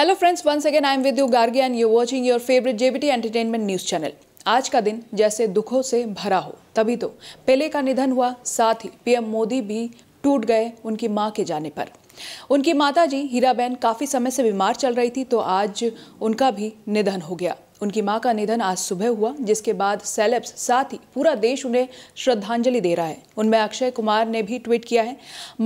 hello friends once again I am with you Gargi and you watching your favourite JBT entertainment news channel आज का दिन जैसे दुखों से भरा हो तभी तो पेले का निधन हुआ साथ ही पीएम मोदी भी टूट गए उनकी मां के जाने पर उनकी माता जी हीराबेन काफ़ी समय से बीमार चल रही थी तो आज उनका भी निधन हो गया उनकी मां का निधन आज सुबह हुआ जिसके बाद सेलेब्स साथ ही पूरा देश उन्हें श्रद्धांजलि दे रहा है उनमें अक्षय कुमार ने भी ट्वीट किया है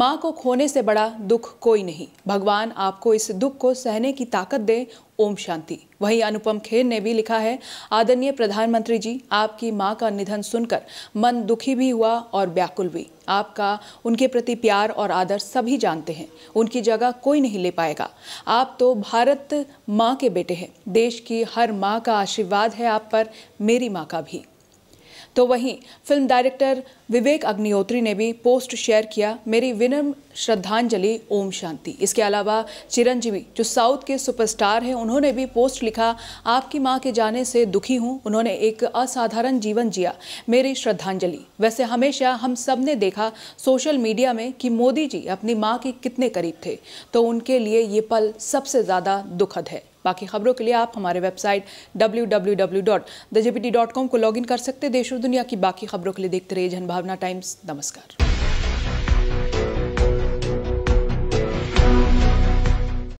मां को खोने से बड़ा दुख कोई नहीं भगवान आपको इस दुख को सहने की ताकत दे ओम शांति वहीं अनुपम खेर ने भी लिखा है आदरणीय प्रधानमंत्री जी आपकी मां का निधन सुनकर मन दुखी भी हुआ और व्याकुल भी आपका उनके प्रति प्यार और आदर सभी जानते हैं उनकी जगह कोई नहीं ले पाएगा आप तो भारत माँ के बेटे हैं देश की हर माँ का आशीर्वाद है आप पर मेरी माँ का भी तो वहीं फिल्म डायरेक्टर विवेक अग्निहोत्री ने भी पोस्ट शेयर किया मेरी विनम्र श्रद्धांजलि ओम शांति इसके अलावा चिरंजीवी जो साउथ के सुपरस्टार हैं उन्होंने भी पोस्ट लिखा आपकी माँ के जाने से दुखी हूँ उन्होंने एक असाधारण जीवन जिया मेरी श्रद्धांजलि वैसे हमेशा हम सब ने देखा सोशल मीडिया में कि मोदी जी अपनी माँ के कितने करीब थे तो उनके लिए ये पल सबसे ज़्यादा दुखद है बाकी खबरों के लिए आप हमारे वेबसाइट डब्ल्यू को लॉग कर सकते देश और दुनिया की बाकी खबरों के लिए देखते रहिए जनभावना टाइम्स नमस्कार